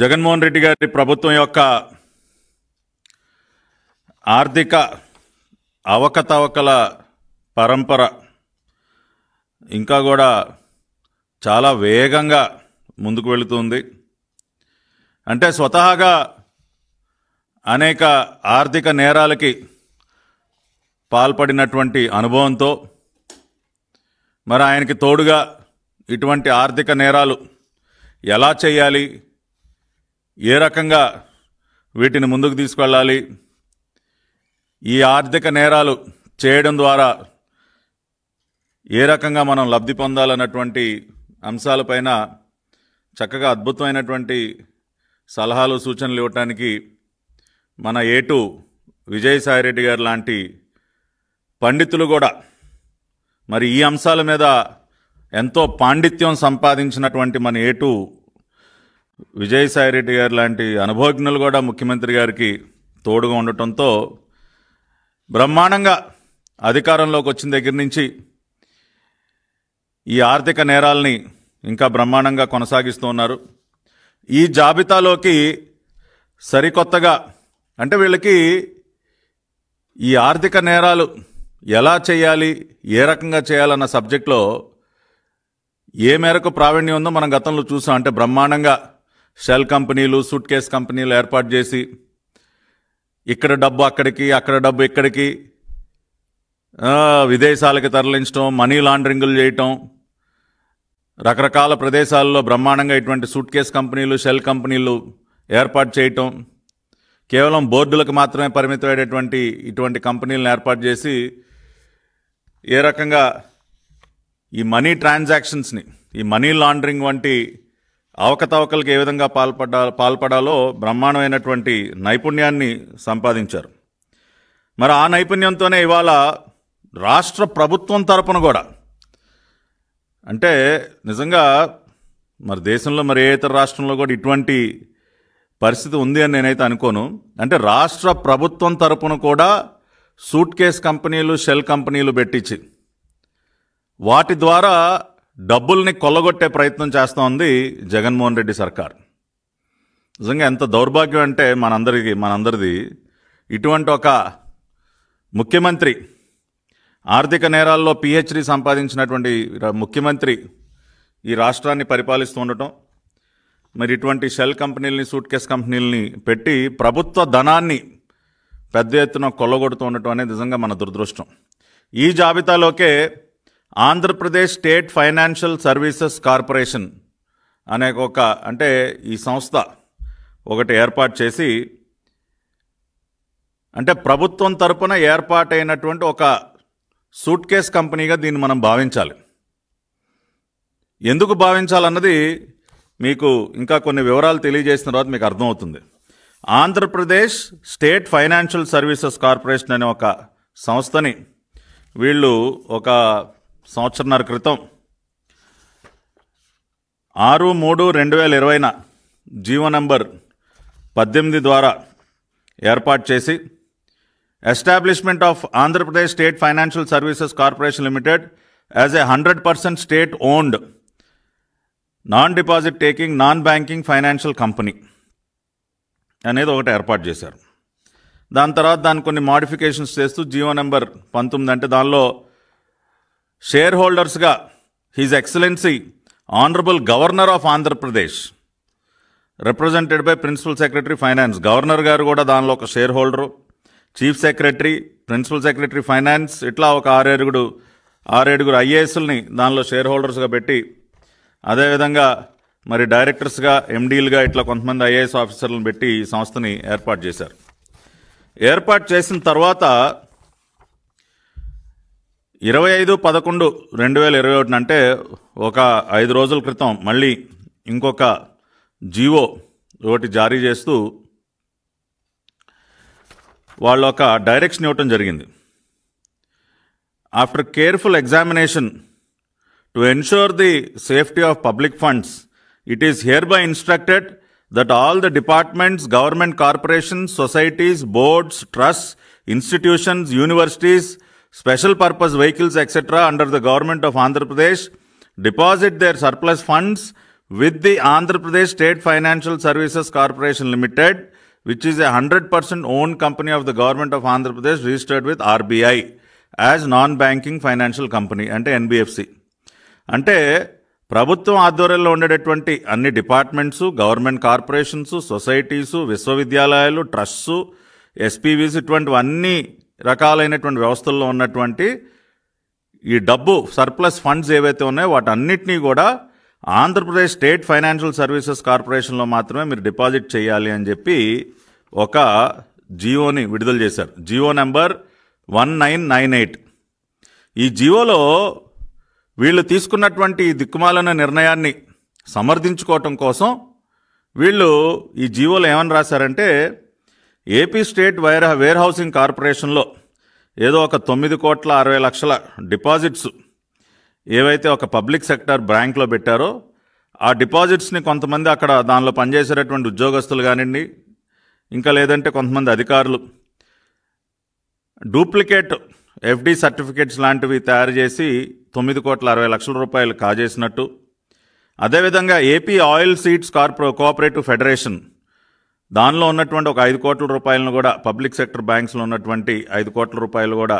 జగన్మోహన్ రెడ్డి గారి ప్రభుత్వం యొక్క ఆర్థిక అవకతవకల పరంపర ఇంకా కూడా చాలా వేగంగా ముందుకు వెళుతుంది అంటే స్వతహాగా అనేక ఆర్థిక నేరాలకి పాల్పడినటువంటి అనుభవంతో మరి ఆయనకి తోడుగా ఇటువంటి ఆర్థిక నేరాలు ఎలా చేయాలి ఏ రకంగా వీటిని ముందుకు తీసుకెళ్ళాలి ఈ ఆర్థిక నేరాలు చేయడం ద్వారా ఏ రకంగా మనం లబ్ధి పొందాలన్నటువంటి అంశాలపైన చక్కగా అద్భుతమైనటువంటి సలహాలు సూచనలు ఇవ్వటానికి మన ఏటు విజయసాయిరెడ్డి గారు లాంటి పండితులు కూడా మరి ఈ అంశాల మీద ఎంతో పాండిత్యం సంపాదించినటువంటి మన ఏటు విజయసాయిరెడ్డి గారు లాంటి అనుభవజ్ఞులు కూడా ముఖ్యమంత్రి గారికి తోడుగా ఉండటంతో బ్రహ్మాండంగా అధికారంలోకి వచ్చిన దగ్గర నుంచి ఈ ఆర్థిక నేరాల్ని ఇంకా బ్రహ్మాండంగా కొనసాగిస్తూ ఉన్నారు ఈ జాబితాలోకి సరికొత్తగా అంటే వీళ్ళకి ఈ ఆర్థిక నేరాలు ఎలా చేయాలి ఏ రకంగా చేయాలన్న సబ్జెక్ట్లో ఏ మేరకు ప్రావీణ్యం ఉందో మనం గతంలో చూసాం అంటే బ్రహ్మాండంగా షెల్ కంపెనీలు సూట్ కేస్ కంపెనీలు ఏర్పాటు చేసి ఇక్కడ డబ్బు అక్కడికి అక్కడ డబ్బు ఇక్కడికి విదేశాలకి తరలించడం మనీ లాండరింగ్లు చేయటం రకరకాల ప్రదేశాల్లో బ్రహ్మాండంగా ఇటువంటి సూట్ కేస్ కంపెనీలు షెల్ కంపెనీలు ఏర్పాటు చేయటం కేవలం బోర్డులకు మాత్రమే పరిమితమైనటువంటి ఇటువంటి కంపెనీలను ఏర్పాటు చేసి ఏ రకంగా ఈ మనీ ట్రాన్సాక్షన్స్ని ఈ మనీ లాండరింగ్ వంటి అవకతవకలకు ఏ విధంగా పాల్పడా పాల్పడాలో బ్రహ్మాండమైనటువంటి నైపుణ్యాన్ని సంపాదించారు మరి ఆ నైపుణ్యంతోనే ఇవాళ రాష్ట్ర ప్రభుత్వం తరపున కూడా అంటే నిజంగా మరి దేశంలో మరి ఏ ఇతర రాష్ట్రంలో కూడా ఇటువంటి పరిస్థితి ఉంది అని నేనైతే అనుకోను అంటే రాష్ట్ర ప్రభుత్వం తరపున కూడా సూట్ కేస్ కంపెనీలు షెల్ కంపెనీలు పెట్టించి వాటి ద్వారా డబ్బుల్ని కొల్లగొట్టే ప్రయత్నం చేస్తోంది జగన్మోహన్ రెడ్డి సర్కార్ నిజంగా ఎంత దౌర్భాగ్యం అంటే మనందరికి మనందరిది ఇటువంటి ఒక ముఖ్యమంత్రి ఆర్థిక నేరాల్లో పిహెచ్డి సంపాదించినటువంటి ముఖ్యమంత్రి ఈ రాష్ట్రాన్ని పరిపాలిస్తూ ఉండటం మరి ఇటువంటి షెల్ కంపెనీలని సూట్ కేస్ కంపెనీలని పెట్టి ప్రభుత్వ ధనాన్ని పెద్ద ఎత్తున కొల్లగొడుతూ ఉండటం అనేది నిజంగా మన దురదృష్టం ఈ జాబితాలోకే Andhra Pradesh state financial services corporation అనే ఒక అంటే ఈ సంస్థ ఒకటి ఏర్పాటు చేసి అంటే ప్రభుత్వం తరపున ఏర్పాటైనటువంటి ఒక సూట్ కేస్ కంపెనీగా దీన్ని మనం భావించాలి ఎందుకు భావించాలన్నది మీకు ఇంకా కొన్ని వివరాలు తెలియజేసిన తర్వాత మీకు అర్థమవుతుంది Andhra Pradesh state financial services corporation అనే ఒక సంస్థని వీళ్ళు ఒక సంవత్సరంన్నర క్రితం ఆరు మూడు రెండు వేల ఇరవైన జీవో నంబర్ పద్దెనిమిది ద్వారా ఏర్పాటు చేసి establishment of Andhra Pradesh state financial services corporation limited as a hundred percent state owned non deposit taking non banking financial company అనేది ఒకటి ఏర్పాటు చేశారు దాని తర్వాత దాని కొన్ని మాడిఫికేషన్స్ చేస్తూ జియో నెంబర్ పంతొమ్మిది అంటే దానిలో షేర్ హోల్డర్స్గా his excellency honourable governor of Andhra Pradesh represented by principal secretary finance governor గారు కూడా దానిలో ఒక share holder chief secretary principal secretary finance ఇట్లా ఒక ఆరేడుగుడు ఆరేడుగురు ఐఏఎస్ని దానిలో షేర్ హోల్డర్స్గా పెట్టి అదేవిధంగా మరి డైరెక్టర్స్గా ఎండీలుగా ఇట్లా కొంతమంది ఐఏఎస్ ఆఫీసర్లను పెట్టి ఈ సంస్థని ఏర్పాటు చేశారు ఏర్పాటు చేసిన తర్వాత ఇరవై ఐదు పదకొండు రెండు వేల ఇరవై ఒకటిన అంటే ఒక ఐదు రోజుల క్రితం మళ్ళీ ఇంకొక జీవో ఒకటి జారీ చేస్తూ వాళ్ళు ఒక డైరెక్షన్ ఇవ్వటం జరిగింది after careful examination to ensure the safety of public funds it is hereby instructed that all the departments government corporations societies boards trust institutions universities special purpose vehicles etcetera under the government of Andhra Pradesh deposit their surplus funds with the Andhra Pradesh state financial services corporation limited which is a hundred percent own company of the government of Andhra Pradesh registered with RBI as non banking financial company అంటే NBFC అంటే ప్రభుత్వం ఆధ్వర్యంలో ఉండేటటువంటి అన్ని departments government corporations societies విశ్వవిద్యాలయాలు trusts SPVs ఇటువంటివన్నీ రకాలైనటువంటి వ్యవస్థల్లో ఉన్నటువంటి ఈ డబ్బు సర్ప్లస్ ఫండ్స్ ఏవైతే ఉన్నాయో వాటన్నిటినీ కూడా ఆంధ్రప్రదేశ్ స్టేట్ ఫైనాన్షియల్ సర్వీసెస్ కార్పొరేషన్లో మాత్రమే మీరు డిపాజిట్ చేయాలి అని చెప్పి ఒక జియోని విడుదల చేశారు GO number one nine nine eight ఈ జియోలో వీళ్ళు తీసుకున్నటువంటి దిక్కుమాలన నిర్ణయాన్ని సమర్థించుకోవటం కోసం వీళ్ళు ఈ జియోలో ఏమని రాశారంటే AP state ware ware housing కార్పొరేషన్లో ఏదో ఒక తొమ్మిది కోట్ల అరవై లక్షల డిపాజిట్స్ ఏవైతే ఒక పబ్లిక్ సెక్టర్ బ్యాంక్లో పెట్టారో ఆ డిపాజిట్స్ని కొంతమంది అక్కడ దానిలో పనిచేసేటటువంటి ఉద్యోగస్తులు కానివ్వండి ఇంకా లేదంటే కొంతమంది అధికారులు డూప్లికేట్ ఎఫ్డి సర్టిఫికేట్స్ లాంటివి తయారు చేసి తొమ్మిది కోట్ల అరవై లక్షల రూపాయలు కాజేసినట్టు అదేవిధంగా ఏపీ ఆయిల్ సీడ్స్ కార్పొ కోఆపరేటివ్ ఫెడరేషన్ దానిలో ఉన్నటువంటి ఒక ఐదు కోట్ల రూపాయలను కూడా పబ్లిక్ సెక్టర్ బ్యాంక్స్లో ఉన్నటువంటి ఐదు కోట్ల రూపాయలు కూడా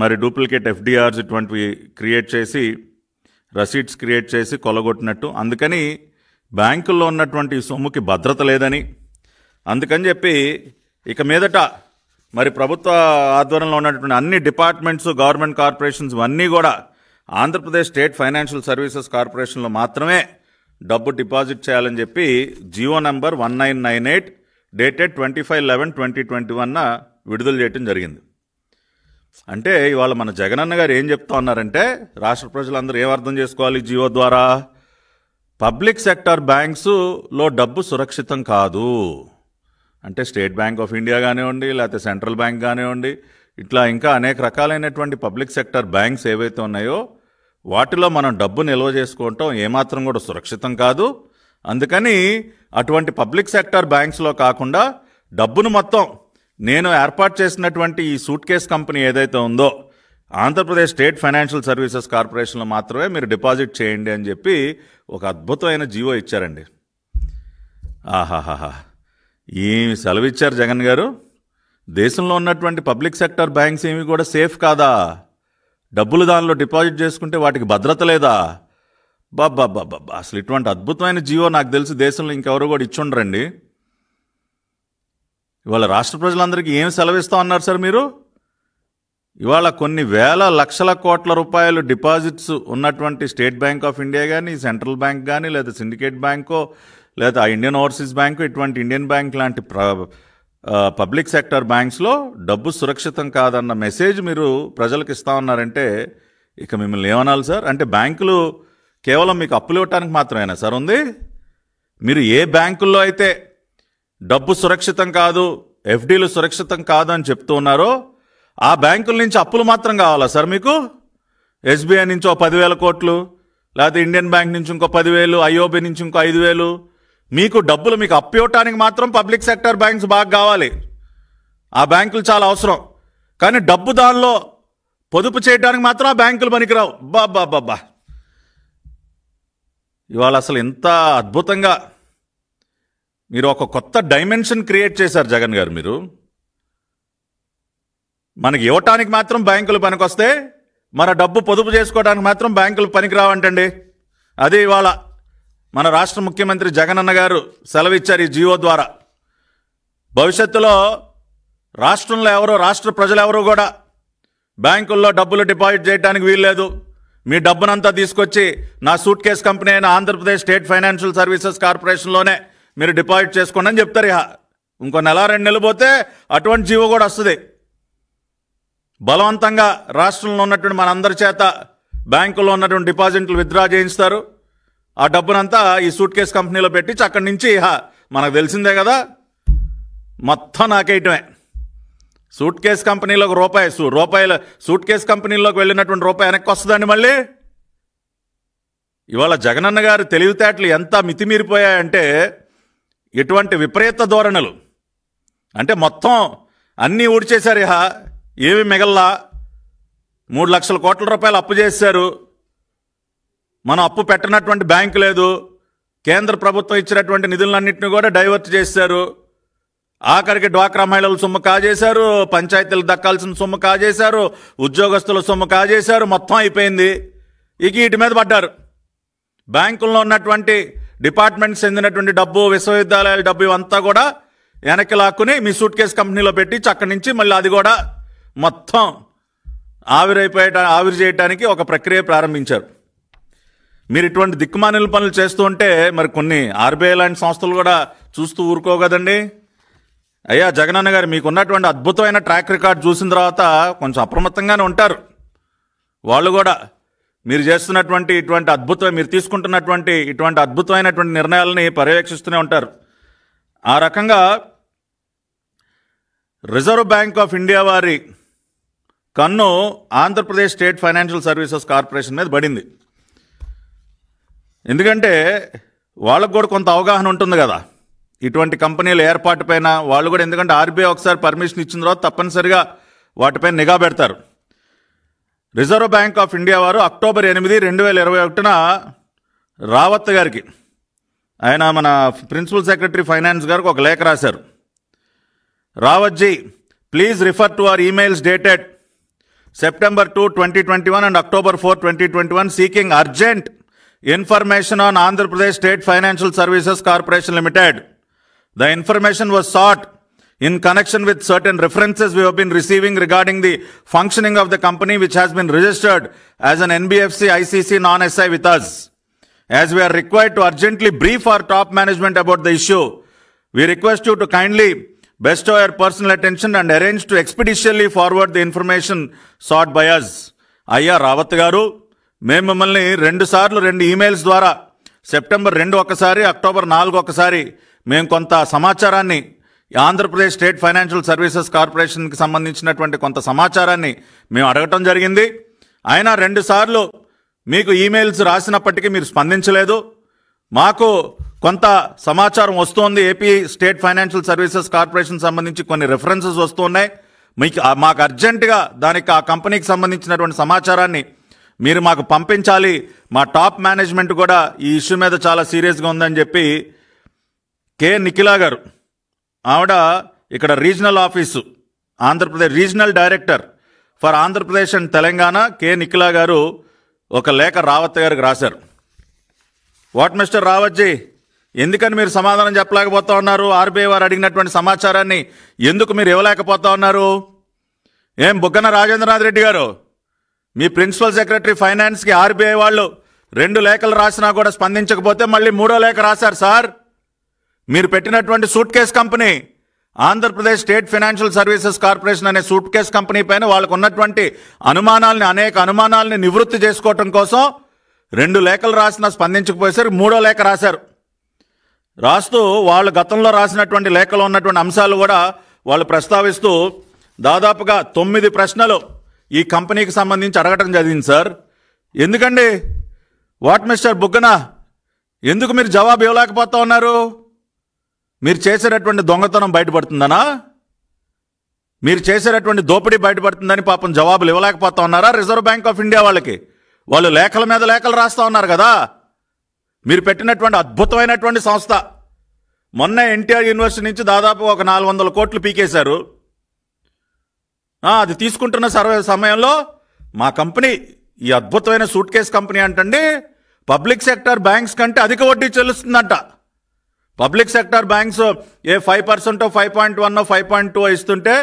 మరి డూప్లికేట్ ఎఫ్డిఆర్స్ ఇటువంటివి క్రియేట్ చేసి రసీట్స్ క్రియేట్ చేసి కొలగొట్టినట్టు అందుకని బ్యాంకుల్లో ఉన్నటువంటి సొమ్ముకి భద్రత లేదని అందుకని చెప్పి ఇక మీదట మరి ప్రభుత్వ ఆధ్వర్యంలో ఉన్నటువంటి అన్ని డిపార్ట్మెంట్స్ గవర్నమెంట్ కార్పొరేషన్స్ అన్నీ కూడా ఆంధ్రప్రదేశ్ స్టేట్ ఫైనాన్షియల్ సర్వీసెస్ కార్పొరేషన్లో మాత్రమే డబ్బు డిపాజిట్ చేయాలని చెప్పి GO number one nine nine eight dated twenty five eleven twenty twenty వన్న విడుదల చేయటం జరిగింది అంటే ఇవాళ మన జగనన్న గారు ఏం చెప్తా ఉన్నారంటే రాష్ట్ర ప్రజలందరూ ఏం అర్థం చేసుకోవాలి జియో ద్వారా పబ్లిక్ సెక్టార్ బ్యాంక్స్లో డబ్బు సురక్షితం కాదు అంటే స్టేట్ బ్యాంక్ ఆఫ్ ఇండియా కానివ్వండి లేకపోతే సెంట్రల్ బ్యాంక్ కానివ్వండి ఇట్లా ఇంకా అనేక రకాలైనటువంటి పబ్లిక్ సెక్టర్ బ్యాంక్స్ ఏవైతే ఉన్నాయో వాటిలో మనం డబ్బు నిల్వ చేసుకోవటం ఏమాత్రం కూడా సురక్షితం కాదు అందుకని అటువంటి పబ్లిక్ సెక్టర్ బ్యాంక్స్లో కాకుండా డబ్బును మొత్తం నేను ఏర్పాటు చేసినటువంటి ఈ సూట్ కేస్ కంపెనీ ఏదైతే ఉందో ఆంధ్రప్రదేశ్ స్టేట్ ఫైనాన్షియల్ సర్వీసెస్ కార్పొరేషన్లో మాత్రమే మీరు డిపాజిట్ చేయండి అని చెప్పి ఒక అద్భుతమైన జీవో ఇచ్చారండి ఆహాహాహా ఏమి సెలవిచ్చారు జగన్ గారు దేశంలో ఉన్నటువంటి పబ్లిక్ సెక్టర్ బ్యాంక్స్ ఏమి కూడా సేఫ్ కాదా డబ్బులు దానిలో డిపాజిట్ చేసుకుంటే వాటికి భద్రత లేదా బాబ్బాబ్బాబ్బా అసలు ఇటువంటి అద్భుతమైన జీవో నాకు తెలిసి దేశంలో ఇంకెవరు కూడా ఇచ్చుండరండి ఇవాళ రాష్ట్ర ప్రజలందరికీ ఏం సెలవిస్తా అన్నారు సార్ మీరు ఇవాళ కొన్ని వేల లక్షల కోట్ల రూపాయలు డిపాజిట్స్ ఉన్నటువంటి స్టేట్ బ్యాంక్ ఆఫ్ ఇండియా కానీ సెంట్రల్ బ్యాంక్ కానీ లేదా సిండికేట్ బ్యాంకో లేదా ఇండియన్ ఓవర్సీస్ బ్యాంకు ఇటువంటి ఇండియన్ బ్యాంక్ లాంటి పబ్లిక్ సెక్టర్ బ్యాంక్స్లో డబ్బు సురక్షితం కాదన్న మెసేజ్ మీరు ప్రజలకు ఇస్తా ఉన్నారంటే ఇక మిమ్మల్ని ఏమనాలి సార్ అంటే బ్యాంకులు కేవలం మీకు అప్పులు ఇవ్వటానికి మాత్రమేనా సార్ ఉంది మీరు ఏ బ్యాంకుల్లో అయితే డబ్బు సురక్షితం కాదు ఎఫ్డీలు సురక్షితం కాదు అని చెప్తూ ఉన్నారో ఆ బ్యాంకుల నుంచి అప్పులు మాత్రం కావాలా సార్ మీకు ఎస్బీఐ నుంచి ఓ పదివేల కోట్లు లేకపోతే ఇండియన్ బ్యాంక్ నుంచి ఇంకో పదివేలు ఐఓబి నుంచి ఇంకో ఐదు వేలు మీకు డబ్బులు మీకు అప్పివ్వటానికి మాత్రం పబ్లిక్ సెక్టర్ బ్యాంక్స్ బాగా కావాలి ఆ బ్యాంకులు చాలా అవసరం కానీ డబ్బు దానిలో పొదుపు చేయడానికి మాత్రం ఆ బ్యాంకులు పనికిరావు బాబా బాబా ఇవాళ అసలు ఎంత అద్భుతంగా మీరు ఒక కొత్త డైమెన్షన్ క్రియేట్ చేశారు జగన్ గారు మీరు మనకి ఇవ్వటానికి మాత్రం బ్యాంకులు వస్తే మన డబ్బు పొదుపు చేసుకోవడానికి మాత్రం బ్యాంకులు పనికిరావంటండి అదే ఇవాళ మన రాష్ట్ర ముఖ్యమంత్రి జగనన్న గారు సెలవిచ్చారు ఈ జీవో ద్వారా భవిష్యత్తులో రాష్ట్రంలో ఎవరో రాష్ట్ర ప్రజలెవరూ కూడా బ్యాంకుల్లో డబ్బులు డిపాజిట్ చేయడానికి వీల్లేదు మీ డబ్బునంతా తీసుకొచ్చి నా సూట్ కేస్ కంపెనీ అయిన ఆంధ్రప్రదేశ్ స్టేట్ ఫైనాన్షియల్ సర్వీసెస్ కార్పొరేషన్లోనే మీరు డిపాజిట్ చేసుకోండి అని చెప్తారు ఇహ ఇంకో నెల రెండు నెలలు పోతే అటువంటి జీవో కూడా వస్తుంది బలవంతంగా రాష్ట్రంలో ఉన్నటువంటి మనందరి చేత బ్యాంకులో ఉన్నటువంటి డిపాజిట్లు విత్డ్రా చేయిస్తారు ఆ డబ్బునంతా ఈ సూట్ కేస్ కంపెనీలో పెట్టించి అక్కడి నుంచి మనకు తెలిసిందే కదా మొత్తం నాకేయటమే సూట్ కేస్ కంపెనీలో ఒక రూపాయి రూపాయలు సూట్ కేస్ కంపెనీలోకి వెళ్ళినటువంటి రూపాయి వెనక్కి వస్తుందండి మళ్ళీ ఇవాళ జగనన్న గారు తెలివితేటలు ఎంత మితిమీరిపోయాయంటే ఎటువంటి విపరీత ధోరణులు అంటే మొత్తం అన్నీ ఊడ్చేశారు ఇహ ఏమి మిగల్లా మూడు లక్షల కోట్ల రూపాయలు అప్పు చేశారు మనం అప్పు పెట్టనటువంటి బ్యాంకు లేదు కేంద్ర ప్రభుత్వం ఇచ్చినటువంటి నిధులన్నింటినీ కూడా డైవర్ట్ చేశారు ఆఖరికి డ్వాక్రా మహిళలు సొమ్ము కాజేశారు పంచాయతీలకు దక్కాల్సిన సొమ్ము కాజేశారు ఉద్యోగస్తుల సొమ్ము కాజేశారు మొత్తం అయిపోయింది ఇక వీటి మీద పడ్డారు బ్యాంకుల్లో ఉన్నటువంటి డిపార్ట్మెంట్ చెందినటువంటి డబ్బు విశ్వవిద్యాలయాల డబ్బు ఇవంతా కూడా వెనక్కి లాక్కుని మీ సూట్ కేసు కంపెనీలో పెట్టి అక్కడి నుంచి మళ్ళీ అది కూడా మొత్తం ఆవిరైపోయే ఆవిరి చేయడానికి ఒక ప్రక్రియ ప్రారంభించారు మీరు ఇటువంటి దిక్కుమానుల పనులు చేస్తూ ఉంటే మరి కొన్ని ఆర్బీఐ లాంటి సంస్థలు కూడా చూస్తూ ఊరుకో అయ్యా అయ్యా అన్న గారు మీకున్నటువంటి అద్భుతమైన ట్రాక్ రికార్డ్ చూసిన తర్వాత కొంచెం అప్రమత్తంగానే ఉంటారు వాళ్ళు కూడా మీరు చేస్తున్నటువంటి ఇటువంటి అద్భుతం మీరు తీసుకుంటున్నటువంటి ఇటువంటి అద్భుతమైనటువంటి నిర్ణయాలని పర్యవేక్షిస్తూనే ఉంటారు ఆ రకంగా రిజర్వ్ బ్యాంక్ ఆఫ్ ఇండియా వారి కన్ను Andhra Pradesh state financial services corporation మీద పడింది ఎందుకంటే వాళ్ళకు కూడా కొంత అవగాహన ఉంటుంది కదా ఇటువంటి కంపెనీల ఏర్పాటు పైన వాళ్ళు కూడా ఎందుకంటే ఆర్బీఐ ఒకసారి పర్మిషన్ ఇచ్చిన తర్వాత తప్పనిసరిగా వాటిపైన నిఘా పెడతారు రిజర్వ్ బ్యాంక్ ఆఫ్ ఇండియా వారు అక్టోబర్ ఎనిమిది రెండు వేల ఇరవై ఒకటిన రావత్ గారికి ఆయన మన ప్రిన్సిపల్ సెక్రటరీ ఫైనాన్స్ గారికి ఒక లేఖ రాశారు Rawat ji please refer to our emails dated September two twenty twenty one and October four twenty twenty one seeking urgent information on Andhra Pradesh State Financial Services Corporation Limited. The information was sought in connection with certain references we have been receiving regarding the functioning of the company which has been registered as an NBFC ICC non-SI with us. As we are required to urgently brief our top management about the issue, we request you to kindly bestow your personal attention and arrange to expeditiously forward the information sought by us. Aya Ravat garu, మేము మిమ్మల్ని రెండుసార్లు రెండు emails ద్వారా September రెండు ఒకసారి October నాలుగు ఒకసారి మేము కొంత సమాచారాన్ని ఆంధ్రప్రదేశ్ స్టేట్ ఫైనాన్షియల్ సర్వీసెస్ కార్పొరేషన్కి సంబంధించినటువంటి కొంత సమాచారాన్ని మేము అడగటం జరిగింది అయినా రెండుసార్లు మీకు ఈమెయిల్స్ రాసినప్పటికీ మీరు స్పందించలేదు మాకు కొంత సమాచారం వస్తుంది AP state financial services corporation సంబంధించి కొన్ని రెఫరెన్సెస్ వస్తున్నాయి మీకు మాకు అర్జెంటుగా దానికి ఆ కంపెనీకి సంబంధించినటువంటి సమాచారాన్ని మీరు మాకు పంపించాలి మా టాప్ మేనేజ్మెంట్ కూడా ఈ ఇష్యూ మీద చాలా సీరియస్గా ఉందని చెప్పి కె నిఖిలా గారు ఆవిడ ఇక్కడ regional office Andhra Pradesh regional director for Andhra Pradesh and Telangana K Nikhila గారు ఒక లేఖ రావత్ గారికి రాశారు వాట్ మిస్టర్ రావత్జీ ఎందుకని మీరు సమాధానం చెప్పలేకపోతా ఉన్నారు ఆర్బీఐ వారు అడిగినటువంటి సమాచారాన్ని ఎందుకు మీరు ఇవ్వలేకపోతా ఉన్నారు ఏం బుగ్గన రాజేంద్రనాథ్ రెడ్డి గారు మీ ప్రిన్సిపల్ సెక్రటరీ ఫైనాన్స్కి ఆర్బీఐ వాళ్ళు రెండు లేఖలు రాసినా కూడా స్పందించకపోతే మళ్ళీ మూడో లేఖ రాశారు సార్ మీరు పెట్టినటువంటి suitcase company Andhra Pradesh state financial services corporation అనే సూట్ కేస్ కంపెనీ పైన వాళ్ళకు ఉన్నటువంటి అనుమానాలని అనేక అనుమానాలని నివృత్తి చేసుకోవటం కోసం రెండు లేఖలు రాసినా స్పందించకపోయేసరికి మూడో లేఖ రాశారు రాస్తూ వాళ్ళు గతంలో రాసినటువంటి లేఖలో ఉన్నటువంటి అంశాలు కూడా వాళ్ళు ప్రస్తావిస్తూ దాదాపుగా తొమ్మిది ప్రశ్నలు ఈ కంపెనీకి సంబంధించి అడగటం జరిగింది సార్ ఎందుకండి వాట్ మిస్టర్ బుగ్గన ఎందుకు మీరు జవాబు ఇవ్వలేకపోతా ఉన్నారు మీరు చేసేటటువంటి దొంగతనం బయటపడుతుందనా మీరు చేసేటటువంటి దోపిడీ బయటపడుతుందని పాపం జవాబులు ఇవ్వలేకపోతా ఉన్నారా రిజర్వ్ బ్యాంక్ ఆఫ్ ఇండియా వాళ్ళకి వాళ్ళు లేఖల మీద లేఖలు రాస్తూ ఉన్నారు కదా మీరు పెట్టినటువంటి అద్భుతమైనటువంటి సంస్థ మొన్న ఎన్టీఆర్ యూనివర్సిటీ నుంచి దాదాపు ఒక నాలుగు వందల కోట్లు పీకేశారు అది తీసుకుంటున్న సర్వే సమయంలో మా కంపెనీ ఈ అద్భుతమైన సూట్ కేస్ కంపెనీ అంటండి పబ్లిక్ సెక్టర్ బ్యాంక్స్ కంటే అధిక వడ్డీ చెల్లిస్తుందంట పబ్లిక్ సెక్టర్ బ్యాంక్స్ ఏ five percent five point one five point two ఇస్తుంటే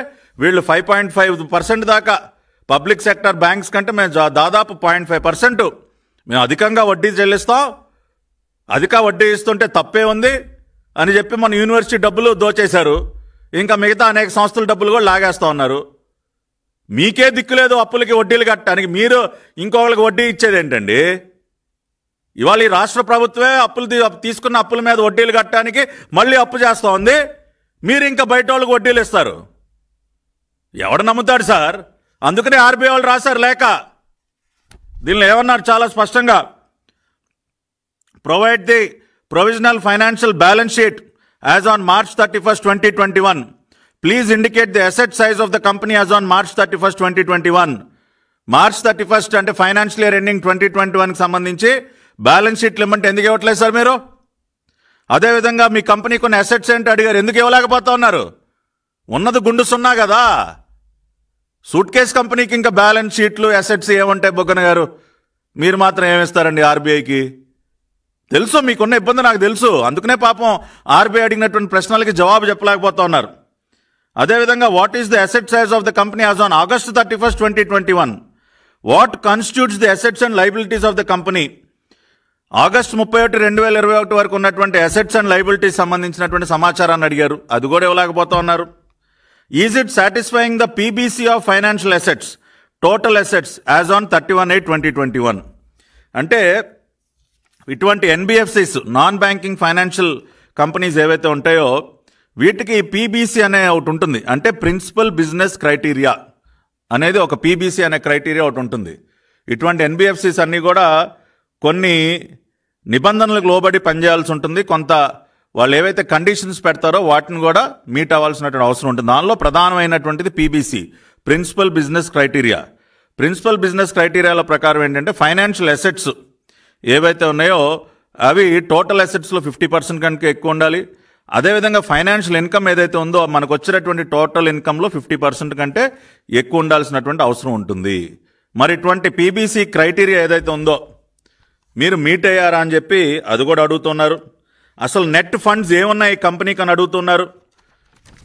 వీళ్ళు ఫైవ్ పాయింట్ ఫైవ్ పర్సెంట్ దాకా పబ్లిక్ సెక్టర్ బ్యాంక్స్ కంటే మేము దాదాపు పాయింట్ ఫైవ్ పర్సెంట్ మేము అధికంగా వడ్డీ చెల్లిస్తాం అధిక వడ్డీ ఇస్తుంటే తప్పే ఉంది అని చెప్పి మన యూనివర్సిటీ డబ్బులు దోచేశారు ఇంకా మిగతా అనేక సంస్థల డబ్బులు కూడా లాగేస్తూ ఉన్నారు మీకే దిక్కులేదు అప్పులకి వడ్డీలు కట్టడానికి మీరు ఇంకొకరికి వడ్డీ ఇచ్చేది ఏంటండి ఇవాళ ఈ రాష్ట్ర ప్రభుత్వమే అప్పులు తీసుకున్న అప్పుల మీద వడ్డీలు కట్టడానికి మళ్ళీ అప్పు చేస్తూ ఉంది మీరు ఇంకా బయట వాళ్ళకి వడ్డీలు ఇస్తారు ఎవడు నమ్ముతాడు సార్ అందుకనే ఆర్బీఐ వాళ్ళు రాశారు లేక దీనిలో ఏమన్నారు చాలా స్పష్టంగా provide the provisional financial balance sheet as on March thirty first twenty twenty one please indicate Please indicate the asset size of the March thirty first twenty twenty one March thirty first అంటే financial year ending twenty twenty వన్కి సంబంధించి balance sheet limit ఎందుకు ఇవ్వట్లేదు sir మీరు అదేవిధంగా మీ company కొన్ని assets ఏంటి అడిగారు ఎందుకు ఇవ్వలేకపోతా ఉన్నారు ఉన్నది గుండు సున్నా కదా సూట్ కేస్ కంపెనీకి ఇంకా బ్యాలెన్స్ షీట్లు అసెట్స్ ఏముంటాయి బొగ్గన గారు మీరు మాత్రం ఏమిస్తారండి ఆర్బీఐకి తెలుసు మీకున్న ఇబ్బంది నాకు తెలుసు అందుకనే పాపం ఆర్బీఐ అడిగినటువంటి ప్రశ్నలకి జవాబు చెప్పలేకపోతా ఉన్నారు అదేవిధంగా what is the asset size of the company as on August thirty first twenty twenty one what constitutes the assets and liabilities of the company August ముప్పై ఒకటి రెండు వేల ఇరవై ఒకటి వరకు ఉన్నటువంటి అసెట్స్ అండ్ లైబిలిటీస్ సంబంధించినటువంటి సమాచారాన్ని అడిగారు అది కూడా ఇవ్వలేకపోతా ఉన్నారు is it satisfying the PBC of financial assets total assets as on thirty one eight twenty twenty one అంటే ఇటువంటి NBFCs non banking financial companies ఏవైతే ఉంటాయో వీటికి పీబీసీ అనే ఒకటి ఉంటుంది అంటే ప్రిన్సిపల్ బిజినెస్ క్రైటీరియా అనేది ఒక పీబీసీ అనే క్రైటీరియా ఒకటి ఉంటుంది ఇటువంటి ఎన్బిఎఫ్సిస్ అన్నీ కూడా కొన్ని నిబంధనలకు లోబడి పనిచేయాల్సి ఉంటుంది కొంత వాళ్ళు ఏవైతే కండిషన్స్ పెడతారో వాటిని కూడా మీట్ అవ్వాల్సినటువంటి అవసరం ఉంటుంది దానిలో ప్రధానమైనటువంటిది PBC principal business criteria principal business క్రైటీరియాల ప్రకారం ఏంటంటే ఫైనాన్షియల్ అసెట్స్ ఏవైతే ఉన్నాయో అవి టోటల్ అసెట్స్లో ఫిఫ్టీ పర్సెంట్ కనుక ఎక్కువ ఉండాలి అదేవిధంగా ఫైనాన్షియల్ ఇన్కమ్ ఏదైతే ఉందో మనకు వచ్చినటువంటి టోటల్ ఇన్కమ్లో ఫిఫ్టీ పర్సెంట్ కంటే ఎక్కువ ఉండాల్సినటువంటి అవసరం ఉంటుంది మరి ఇటువంటి పీబీసీ క్రైటీరియా ఏదైతే ఉందో మీరు మీట్ అయ్యారా అని చెప్పి అది కూడా అడుగుతున్నారు అసలు నెట్ ఫండ్స్ ఏమున్నాయి కంపెనీకి అని అడుగుతున్నారు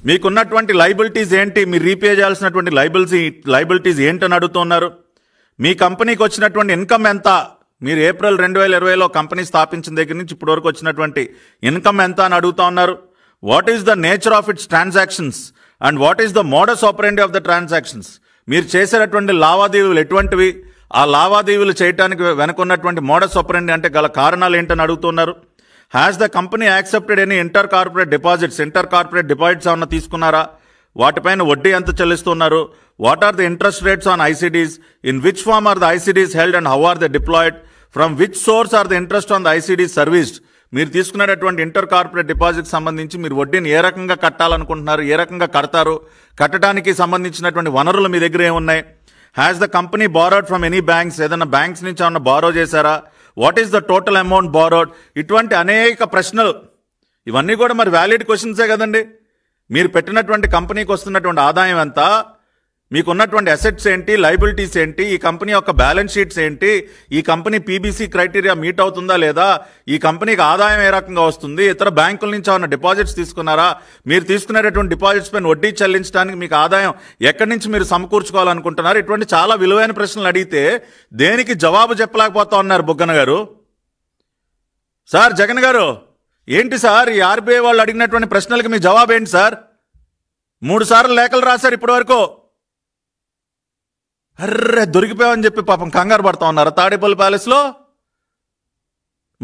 మీకున్నటువంటి లైబిలిటీస్ ఏంటి మీరు రీపే చేయాల్సినటువంటి లైబిలిటీ లైబిలిటీస్ ఏంటని అడుగుతున్నారు మీ కంపెనీకి వచ్చినటువంటి ఇన్కమ్ ఎంత మీరు ఏప్రిల్ రెండు వేల ఇరవైలో కంపెనీ స్థాపించిన దగ్గర నుంచి ఇప్పటి వరకు వచ్చినటువంటి ఇన్కమ్ ఎంత అని అడుగుతా ఉన్నారు what is the nature of its transactions and what is the modus operandi of the transactions మీరు చేసేటటువంటి లావాదేవీలు ఎటువంటివి ఆ లావాదేవీలు చేయడానికి వెనుకున్నటువంటి మోడస్ ఆపరేండి అంటే గల కారణాలు ఏంటని అడుగుతున్నారు has the company accepted any inter corporate deposits inter corporate deposits ఏమన్నా తీసుకున్నారా వాటిపైన వడ్డీ ఎంత చెల్లిస్తున్నారు what are the interest rates on ICDs in which form are the ICDs held and how are the deployed from which source are the interest on the ICDs serviced? మీరు తీసుకునేటటువంటి inter corporate deposit సంబంధించి మీరు వడ్డీని ఏ రకంగా కట్టాలనుకుంటున్నారు ఏ రకంగా కడతారు కట్టడానికి సంబంధించినటువంటి వనరులు మీ దగ్గర ఏమున్నాయి has the company borrowed from any banks ఏదైనా బ్యాంక్స్ నుంచి ఏమన్నా బారో చేశారా what is the total amount borrowed ఇటువంటి అనేక ప్రశ్నలు ఇవన్నీ కూడా మరి వ్యాలిడ్ క్వశ్చన్సే కదండి మీరు పెట్టినటువంటి కంపెనీకి వస్తున్నటువంటి ఆదాయం ఎంత మీకున్నటువంటి అసెట్స్ ఏంటి లైబిలిటీస్ ఏంటి ఈ కంపెనీ యొక్క బ్యాలెన్స్ షీట్స్ ఏంటి ఈ కంపెనీ పీబీసీ క్రైటీరియా మీట్ అవుతుందా లేదా ఈ కంపెనీకి ఆదాయం ఏ రకంగా వస్తుంది ఇతర బ్యాంకుల నుంచి ఏమైనా డిపాజిట్స్ తీసుకున్నారా మీరు తీసుకునేటటువంటి డిపాజిట్స్ పైన వడ్డీ చెల్లించడానికి మీకు ఆదాయం ఎక్కడి నుంచి మీరు సమకూర్చుకోవాలనుకుంటున్నారు ఇటువంటి చాలా విలువైన ప్రశ్నలు అడిగితే దేనికి జవాబు చెప్పలేకపోతా ఉన్నారు బుగ్గన గారు సార్ జగన్ గారు ఏంటి సార్ ఈ ఆర్బీఐ వాళ్ళు అడిగినటువంటి ప్రశ్నలకి మీ జవాబు ఏంటి సార్ మూడు సార్లు లేఖలు రాశారు ఇప్పటి వరకు అర్రే దొరికిపోయామని చెప్పి పాపం కంగారు పడతా ఉన్నారు తాడేపల్లి ప్యాలెస్లో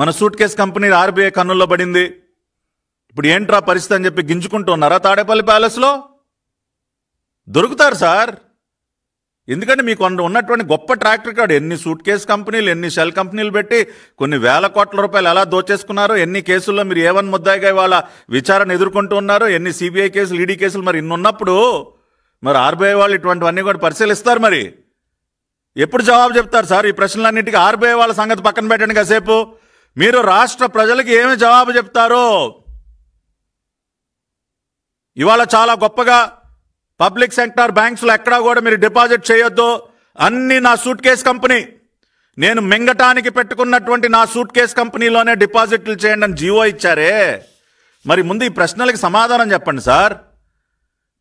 మన సూట్ కేస్ కంపెనీ ఆర్బీఐ కన్నుల్లో పడింది ఇప్పుడు ఏంట్రా పరిస్థితి అని చెప్పి గింజుకుంటూ ఉన్నారా తాడేపల్లి ప్యాలెస్లో దొరుకుతారు సార్ ఎందుకంటే మీకు ఉన్నటువంటి గొప్ప ట్రాక్ రికార్డ్ ఎన్ని సూట్ కేసు కంపెనీలు ఎన్ని షెల్ కంపెనీలు పెట్టి కొన్ని వేల కోట్ల రూపాయలు ఎలా దోచేసుకున్నారో ఎన్ని కేసుల్లో మీరు ఏవన్ ముద్దాయిగా ఇవాళ విచారణ ఎదుర్కొంటూ ఉన్నారు ఎన్ని సిబిఐ కేసులు ఈడీ e కేసులు మరి ఇన్నున్నప్పుడు మరి ఆర్బీఐ వాళ్ళు ఇటువంటివన్నీ కూడా పరిశీలిస్తారు మరి ఎప్పుడు జవాబు చెప్తారు సార్ ఈ ప్రశ్నలన్నింటికి ఆర్బీఐ వాళ్ళ సంగతి పక్కన పెట్టండి కాసేపు మీరు రాష్ట్ర ప్రజలకి ఏమి జవాబు చెప్తారో ఇవాళ చాలా గొప్పగా పబ్లిక్ సెక్టార్ బ్యాంక్స్లో ఎక్కడా కూడా మీరు డిపాజిట్ చేయొద్దు అన్ని నా సూట్ కేస్ కంపెనీ నేను మింగటానికి పెట్టుకున్నటువంటి నా సూట్ కేస్ కంపెనీలోనే డిపాజిట్లు చేయండి అని జీవో ఇచ్చారే మరి ముందు ఈ ప్రశ్నలకు సమాధానం చెప్పండి సార్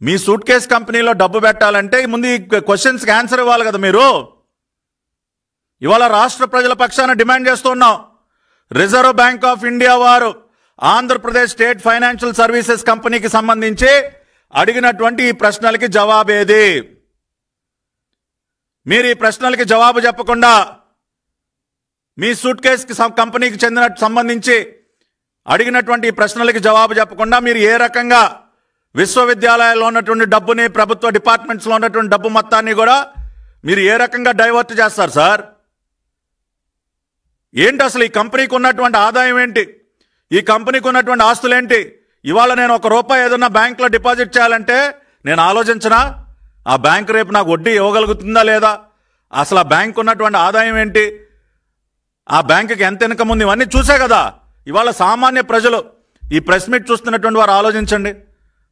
మీ సూట్ కేస్ కంపెనీలో డబ్బు పెట్టాలంటే ముందు ఈ క్వశ్చన్స్కి ఆన్సర్ ఇవ్వాలి కదా మీరు ఇవాళ రాష్ట్ర ప్రజల పక్షాన డిమాండ్ చేస్తున్నాం రిజర్వ్ బ్యాంక్ ఆఫ్ ఇండియా వారు ఆంధ్రప్రదేశ్ స్టేట్ ఫైనాన్షియల్ సర్వీసెస్ కంపెనీకి సంబంధించి అడిగినటువంటి ఈ ప్రశ్నలకి జవాబేది మీరు ఈ ప్రశ్నలకి జవాబు చెప్పకుండా మీ సూట్ కేస్కి కంపెనీకి చెందిన సంబంధించి అడిగినటువంటి ఈ ప్రశ్నలకి జవాబు చెప్పకుండా మీరు ఏ రకంగా విశ్వవిద్యాలయాల్లో ఉన్నటువంటి డబ్బుని ప్రభుత్వ డిపార్ట్మెంట్స్లో ఉన్నటువంటి డబ్బు మొత్తాన్ని కూడా మీరు ఏ రకంగా డైవర్ట్ చేస్తారు సార్ ఏంటి అసలు ఈ కంపెనీకి ఉన్నటువంటి ఆదాయం ఏంటి ఈ కంపెనీకి ఉన్నటువంటి ఆస్తులు ఏంటి ఇవాళ నేను ఒక రూపాయి ఏదన్నా బ్యాంకులో డిపాజిట్ చేయాలంటే నేను ఆలోచించనా ఆ బ్యాంక్ రేపు నాకు వడ్డీ ఇవ్వగలుగుతుందా లేదా అసలు ఆ బ్యాంక్ ఉన్నటువంటి ఆదాయం ఏంటి ఆ బ్యాంకుకి ఎంత ఇన్కమ్ ఉంది ఇవన్నీ చూసే కదా ఇవాళ సామాన్య ప్రజలు ఈ ప్రెస్ మీట్ చూస్తున్నటువంటి వారు ఆలోచించండి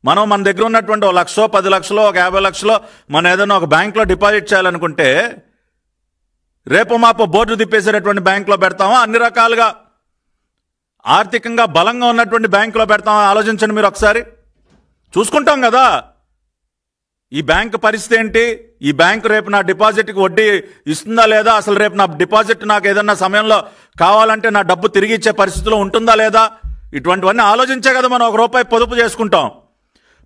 మనం మన దగ్గర ఉన్నటువంటి ఒక లక్షో పది లక్షలో ఒక యాభై లక్షలో మనం ఏదైనా ఒక బ్యాంక్లో డిపాజిట్ చేయాలనుకుంటే రేపు మాపు బోర్డు తిప్పేసేటటువంటి బ్యాంకులో పెడతామా అన్ని రకాలుగా ఆర్థికంగా బలంగా ఉన్నటువంటి బ్యాంకులో పెడతామా ఆలోచించండి మీరు ఒకసారి చూసుకుంటాం కదా ఈ బ్యాంక్ పరిస్థితి ఏంటి ఈ బ్యాంక్ రేపు నా డిపాజిట్కి వడ్డీ ఇస్తుందా లేదా అసలు రేపు నా డిపాజిట్ నాకు ఏదన్నా సమయంలో కావాలంటే నా డబ్బు తిరిగి ఇచ్చే పరిస్థితిలో ఉంటుందా లేదా ఇటువంటివన్నీ ఆలోచించే కదా మనం ఒక రూపాయి పొదుపు చేసుకుంటాం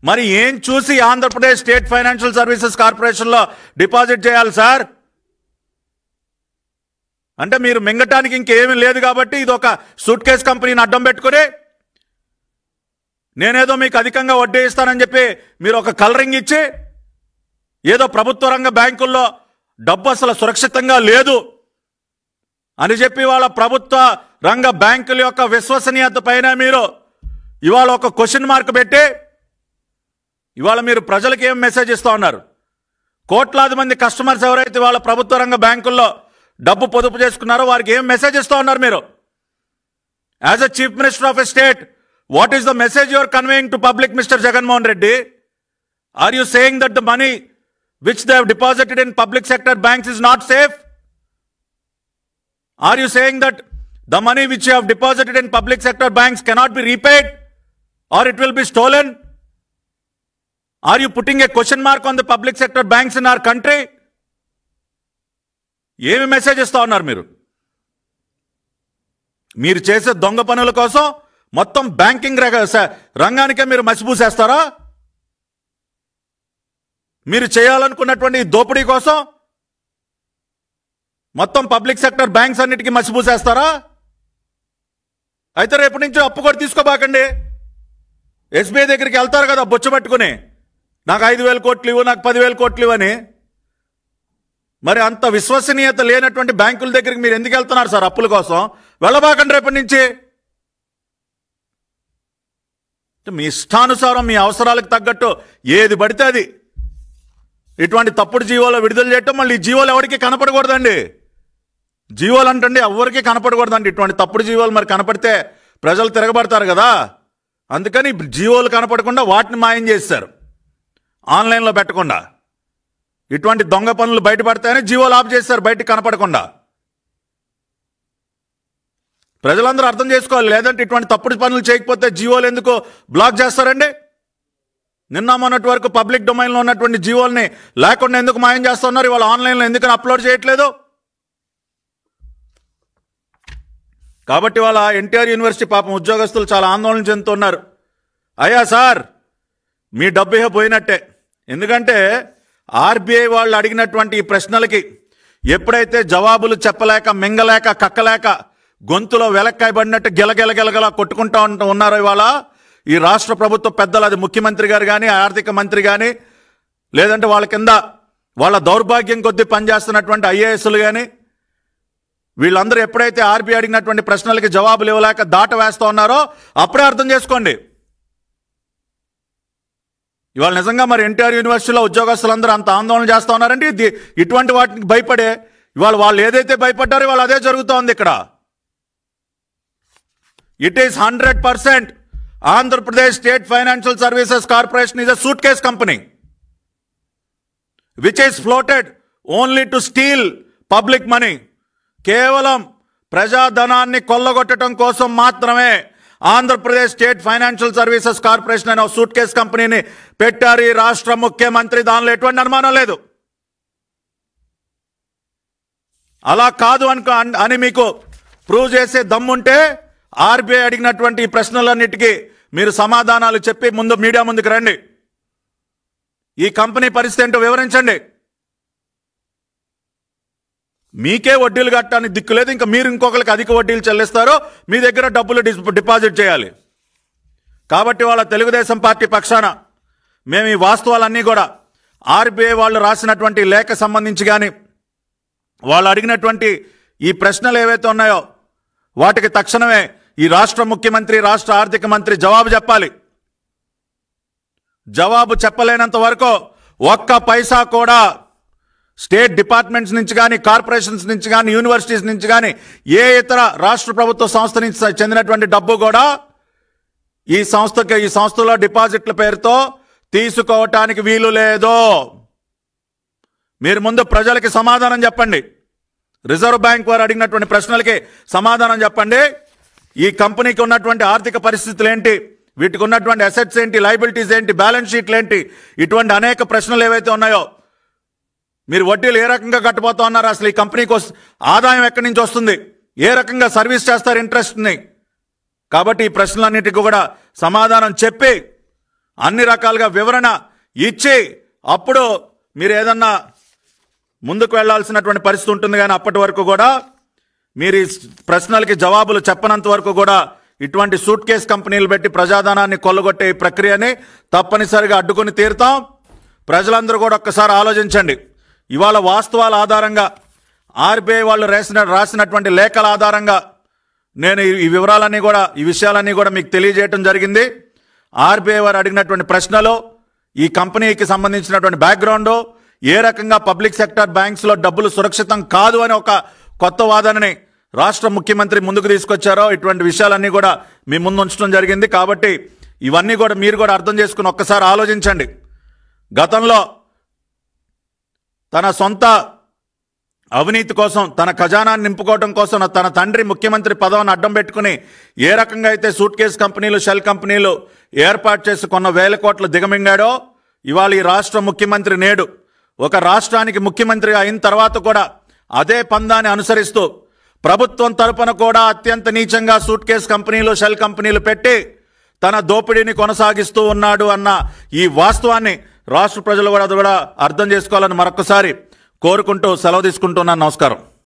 మరి ఏం చూసి ఆంధ్రప్రదేశ్ స్టేట్ ఫైనాన్షియల్ సర్వీసెస్ కార్పొరేషన్లో డిపాజిట్ చేయాలి సార్ అంటే మీరు మింగటానికి ఇంకేమీ లేదు కాబట్టి ఇది ఒక సూట్ కేస్ కంపెనీని అడ్డం పెట్టుకుని నేనేదో మీకు అధికంగా వడ్డీ ఇస్తానని చెప్పి మీరు ఒక కలరింగ్ ఇచ్చి ఏదో ప్రభుత్వ రంగ బ్యాంకుల్లో డబ్బు అసలు సురక్షితంగా లేదు అని చెప్పి వాళ్ళ ప్రభుత్వ రంగ బ్యాంకుల యొక్క విశ్వసనీయత పైన మీరు ఇవాళ ఒక క్వశ్చన్ మార్క్ పెట్టి ఇవాళ మీరు ప్రజలకు ఏం మెసేజ్ ఇస్తూ ఉన్నారు కోట్లాది మంది కస్టమర్స్ ఎవరైతే వాళ్ళ ప్రభుత్వ రంగ బ్యాంకుల్లో డబ్బు పొదుపు చేసుకున్నారో వారికి ఏం మెసేజ్ ఇస్తూ ఉన్నారు మీరు as a chief minister of a state what is the message your conveying to public mister Jaganmohan Reddy are you saying that the money which the deposited in public sector banks is not safe are you saying that the money which you have deposited in public sector banks cannot be repaid or it will be stolen are you putting a question mark on the public sector banks in our country ఏమి message ఇస్తా ఉన్నారు మీరు మీరు చేసే దొంగ పనుల కోసం మొత్తం బ్యాంకింగ్ రంగానికే మీరు మసిపూసేస్తారా మీరు చేయాలనుకున్నటువంటి దోపిడీ కోసం మొత్తం పబ్లిక్ సెక్టర్ బ్యాంక్స్ అన్నిటికీ మసిపూసేస్తారా అయితే రేపు నుంచి అప్పు కూడా తీసుకోబాకండి ఎస్బీఐ దగ్గరికి వెళ్తారు కదా బొచ్చు పట్టుకుని నాకు ఐదు వేల కోట్లు ఇవ్వు నాకు పదివేల కోట్లు ఇవ్వని మరి అంత విశ్వసనీయత లేనటువంటి బ్యాంకుల దగ్గరికి మీరు ఎందుకు వెళ్తున్నారు సార్ అప్పుల కోసం వెళ్ళబాకండి రేపటి నుంచి మీ ఇష్టానుసారం మీ అవసరాలకు తగ్గట్టు ఏది పడితే అది ఇటువంటి తప్పుడు జీవోలు విడుదల చేయటం మళ్ళీ జీవోలు ఎవరికి కనపడకూడదండి జీవోలు అంటండి ఎవరికి కనపడకూడదండి ఇటువంటి తప్పుడు జీవోలు మరి కనపడితే ప్రజలు తిరగబడతారు కదా అందుకని జీవోలు కనపడకుండా వాటిని మాయం చేస్తారు ఆన్లైన్లో పెట్టకుండా ఇటువంటి దొంగ పనులు బయటపడతాయని జీవోలు ఆఫ్ చేస్తారు బయట కనపడకుండా ప్రజలందరూ అర్థం చేసుకోవాలి లేదంటే ఇటువంటి తప్పుడు పనులు చేయకపోతే జియోలు ఎందుకు బ్లాక్ చేస్తారండి నిన్న మొన్నటి వరకు పబ్లిక్ డొమైన్లో ఉన్నటువంటి జివోల్ని లేకుండా ఎందుకు మాయం చేస్తున్నారు ఇవాళ ఆన్లైన్లో ఎందుకని అప్లోడ్ చేయట్లేదు కాబట్టి వాళ్ళ ఎన్టీఆర్ యూనివర్సిటీ పాపం ఉద్యోగస్తులు చాలా ఆందోళన చెందుతున్నారు అయ్యా సార్ మీ డబ్బు ఇహ పోయినట్టే ఎందుకంటే ఆర్బీఐ వాళ్ళు అడిగినటువంటి ఈ ప్రశ్నలకి ఎప్పుడైతే జవాబులు చెప్పలేక మింగలేక కక్కలేక గొంతులో వెలక్కాయబడినట్టు గెలగెలగెలగలా కొట్టుకుంటా ఉన్నారు ఇవాళ ఈ రాష్ట్ర ప్రభుత్వ పెద్దలు అది ముఖ్యమంత్రి గారు కానీ ఆర్థిక మంత్రి కానీ లేదంటే వాళ్ళ కింద వాళ్ళ దౌర్భాగ్యం కొద్దీ పనిచేస్తున్నటువంటి ఐఏఎస్లు కానీ వీళ్ళందరూ ఎప్పుడైతే ఆర్బీఐ అడిగినటువంటి ప్రశ్నలకి జవాబులు ఇవ్వలేక దాట వేస్తూ ఉన్నారో అప్పుడే అర్థం చేసుకోండి ఇవాళ నిజంగా మరి ఎన్టీఆర్ యూనివర్సిటీలో ఉద్యోగస్తులందరూ అంత ఆందోళన చేస్తూ ఉన్నారంటే ఇటువంటి వాటికి భయపడే ఇవాళ వాళ్ళు ఏదైతే భయపడ్డారో ఇవాళ అదే జరుగుతోంది ఇక్కడ it is hundred percent Andhra Pradesh state financial services corporation is a suitcase company which is floated only to steal public money కేవలం ప్రజాధనాన్ని కొల్లగొట్టడం కోసం మాత్రమే Andhra Pradesh state financial services corporation అనే సూట్ కేస్ కంపెనీని పెట్టారు ఈ రాష్ట్ర ముఖ్యమంత్రి దానిలో ఎటువంటి అనుమానం లేదు అలా కాదు అనుకో అని మీకు ప్రూవ్ చేసే దమ్ముంటే ఆర్బీఐ అడిగినటువంటి ప్రశ్నలన్నిటికీ మీరు సమాధానాలు చెప్పి ముందు మీడియా ముందుకు రండి ఈ కంపెనీ పరిస్థితి ఏంటో వివరించండి మీకే వడ్డీలు కట్టడానికి దిక్కు లేదు ఇంకా మీరు ఇంకొకరికి అధిక వడ్డీలు చెల్లిస్తారో మీ దగ్గర డబ్బులు డిపాజిట్ చేయాలి కాబట్టి వాళ్ళ తెలుగుదేశం పార్టీ పక్షాన మేము ఈ వాస్తవాలన్నీ కూడా ఆర్బీఐ వాళ్ళు రాసినటువంటి లేఖ సంబంధించి కానీ వాళ్ళు అడిగినటువంటి ఈ ప్రశ్నలు ఏవైతే ఉన్నాయో వాటికి తక్షణమే ఈ రాష్ట్ర ముఖ్యమంత్రి రాష్ట్ర ఆర్థిక మంత్రి జవాబు చెప్పాలి జవాబు చెప్పలేనంత వరకు ఒక్క పైసా కూడా స్టేట్ డిపార్ట్మెంట్స్ నుంచి కానీ కార్పొరేషన్స్ నుంచి కానీ యూనివర్సిటీస్ నుంచి కానీ ఏ ఇతర రాష్ట్ర ప్రభుత్వ సంస్థ నుంచి చెందినటువంటి డబ్బు కూడా ఈ సంస్థకి ఈ సంస్థలో డిపాజిట్ల పేరుతో తీసుకోవటానికి వీలు లేదో మీరు ముందు ప్రజలకి సమాధానం చెప్పండి రిజర్వ్ బ్యాంక్ వారు అడిగినటువంటి ప్రశ్నలకి సమాధానం చెప్పండి ఈ కంపెనీకి ఉన్నటువంటి ఆర్థిక పరిస్థితులు ఏంటి వీటికి ఉన్నటువంటి అసెట్స్ ఏంటి లైబిలిటీస్ ఏంటి బ్యాలెన్స్ షీట్లు ఏంటి ఇటువంటి అనేక ప్రశ్నలు ఏవైతే ఉన్నాయో మీరు వడ్డీలు ఏ రకంగా కట్టబోతా ఉన్నారు అసలు ఈ కంపెనీకి ఆదాయం ఎక్కడి నుంచి వస్తుంది ఏ రకంగా సర్వీస్ చేస్తారు ఇంట్రెస్ట్ని కాబట్టి ఈ ప్రశ్నలన్నిటికీ కూడా సమాధానం చెప్పి అన్ని రకాలుగా వివరణ ఇచ్చి అప్పుడు మీరు ఏదన్నా ముందుకు వెళ్లాల్సినటువంటి పరిస్థితి ఉంటుంది కానీ అప్పటి వరకు కూడా మీరు ఈ ప్రశ్నలకి జవాబులు చెప్పనంత వరకు కూడా ఇటువంటి సూట్ కేస్ కంపెనీలు పెట్టి ప్రజాధనాన్ని కొల్లగొట్టే ప్రక్రియని తప్పనిసరిగా అడ్డుకుని తీరుతాం ప్రజలందరూ కూడా ఒక్కసారి ఆలోచించండి ఇవాళ వాస్తవాల ఆధారంగా ఆర్బీఐ వాళ్ళు రాసిన రాసినటువంటి లేఖల ఆధారంగా నేను ఈ వివరాలన్నీ కూడా ఈ విషయాలన్నీ కూడా మీకు తెలియజేయడం జరిగింది ఆర్బీఐ వారు అడిగినటువంటి ప్రశ్నలో ఈ కంపెనీకి సంబంధించినటువంటి బ్యాక్గ్రౌండ్ ఏ రకంగా పబ్లిక్ సెక్టర్ బ్యాంక్స్లో డబ్బులు సురక్షితం కాదు అని ఒక కొత్త వాదనని రాష్ట్ర ముఖ్యమంత్రి ముందుకు తీసుకొచ్చారో ఇటువంటి విషయాలన్నీ కూడా మీ ముందు ఉంచడం జరిగింది కాబట్టి ఇవన్నీ కూడా మీరు కూడా అర్థం చేసుకుని ఒక్కసారి ఆలోచించండి గతంలో తన సొంత అవినీతి కోసం తన ఖజానాన్ని నింపుకోవడం కోసం తన తండ్రి ముఖ్యమంత్రి పదవిని అడ్డం పెట్టుకుని ఏ రకంగా అయితే సూట్ కేసు కంపెనీలు షెల్ కంపెనీలు ఏర్పాటు చేసి కొన్న వేల కోట్లు దిగమింగాడో ఇవాళ ఈ రాష్ట్ర ముఖ్యమంత్రి నేడు ఒక రాష్ట్రానికి ముఖ్యమంత్రి అయిన తర్వాత కూడా అదే పందాన్ని అనుసరిస్తూ ప్రభుత్వం తరపున కూడా అత్యంత నీచంగా సూట్ కేసు కంపెనీలు షెల్ కంపెనీలు పెట్టి తన దోపిడీని కొనసాగిస్తూ ఉన్నాడు అన్న ఈ వాస్తవాన్ని రాష్ట్ర ప్రజలు కూడా అది కూడా అర్థం చేసుకోవాలని మరొకసారి కోరుకుంటూ సెలవు తీసుకుంటున్నాను నమస్కారం